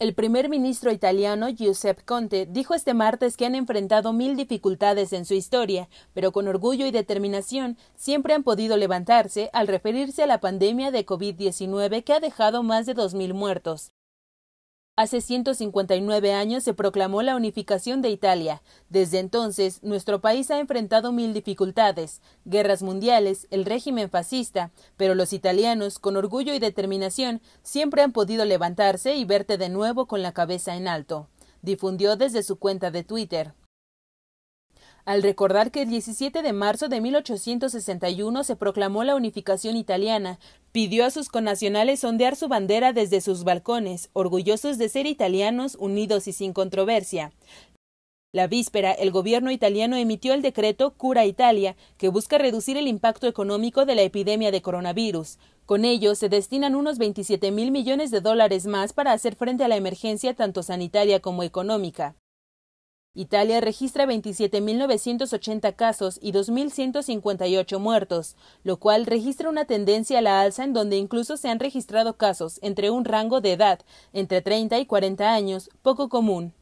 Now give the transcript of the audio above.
El primer ministro italiano Giuseppe Conte dijo este martes que han enfrentado mil dificultades en su historia, pero con orgullo y determinación siempre han podido levantarse al referirse a la pandemia de COVID-19 que ha dejado más de dos mil muertos. Hace 159 años se proclamó la unificación de Italia. Desde entonces, nuestro país ha enfrentado mil dificultades, guerras mundiales, el régimen fascista, pero los italianos, con orgullo y determinación, siempre han podido levantarse y verte de nuevo con la cabeza en alto, difundió desde su cuenta de Twitter al recordar que el 17 de marzo de 1861 se proclamó la unificación italiana, pidió a sus connacionales ondear su bandera desde sus balcones, orgullosos de ser italianos unidos y sin controversia. La víspera, el gobierno italiano emitió el decreto Cura Italia, que busca reducir el impacto económico de la epidemia de coronavirus. Con ello, se destinan unos 27 mil millones de dólares más para hacer frente a la emergencia tanto sanitaria como económica. Italia registra 27.980 casos y 2.158 muertos, lo cual registra una tendencia a la alza en donde incluso se han registrado casos entre un rango de edad, entre 30 y 40 años, poco común.